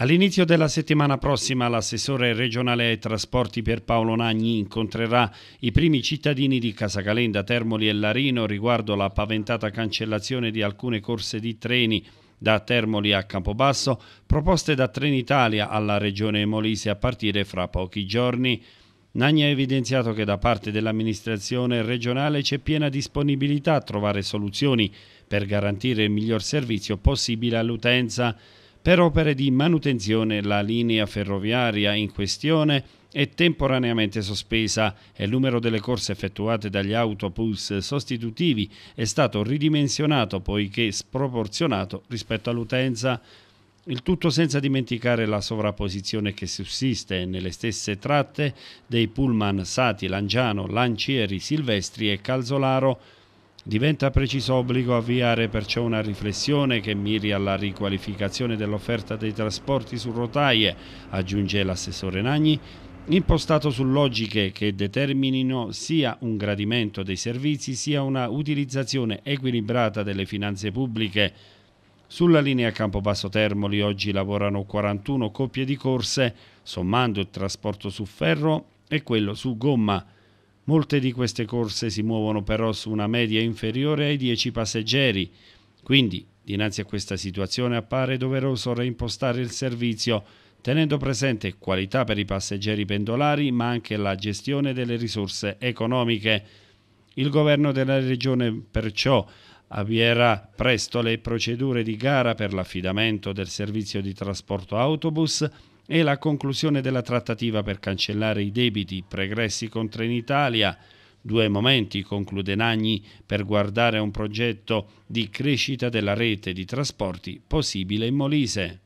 All'inizio della settimana prossima l'assessore regionale ai trasporti per Paolo Nagni incontrerà i primi cittadini di Casacalenda, Termoli e Larino riguardo la paventata cancellazione di alcune corse di treni da Termoli a Campobasso proposte da Trenitalia alla regione Molise a partire fra pochi giorni. Nagni ha evidenziato che da parte dell'amministrazione regionale c'è piena disponibilità a trovare soluzioni per garantire il miglior servizio possibile all'utenza. Per opere di manutenzione la linea ferroviaria in questione è temporaneamente sospesa e il numero delle corse effettuate dagli autobus sostitutivi è stato ridimensionato poiché sproporzionato rispetto all'utenza. Il tutto senza dimenticare la sovrapposizione che sussiste nelle stesse tratte dei pullman Sati, Langiano, Lancieri, Silvestri e Calzolaro Diventa preciso obbligo avviare perciò una riflessione che miri alla riqualificazione dell'offerta dei trasporti su rotaie, aggiunge l'assessore Nagni, impostato su logiche che determinino sia un gradimento dei servizi sia una utilizzazione equilibrata delle finanze pubbliche. Sulla linea Campobasso Termoli oggi lavorano 41 coppie di corse, sommando il trasporto su ferro e quello su gomma. Molte di queste corse si muovono però su una media inferiore ai 10 passeggeri, quindi dinanzi a questa situazione appare doveroso reimpostare il servizio tenendo presente qualità per i passeggeri pendolari ma anche la gestione delle risorse economiche. Il governo della regione perciò avvierà presto le procedure di gara per l'affidamento del servizio di trasporto autobus e la conclusione della trattativa per cancellare i debiti pregressi con Trenitalia, due momenti, conclude Nagni, per guardare a un progetto di crescita della rete di trasporti possibile in Molise.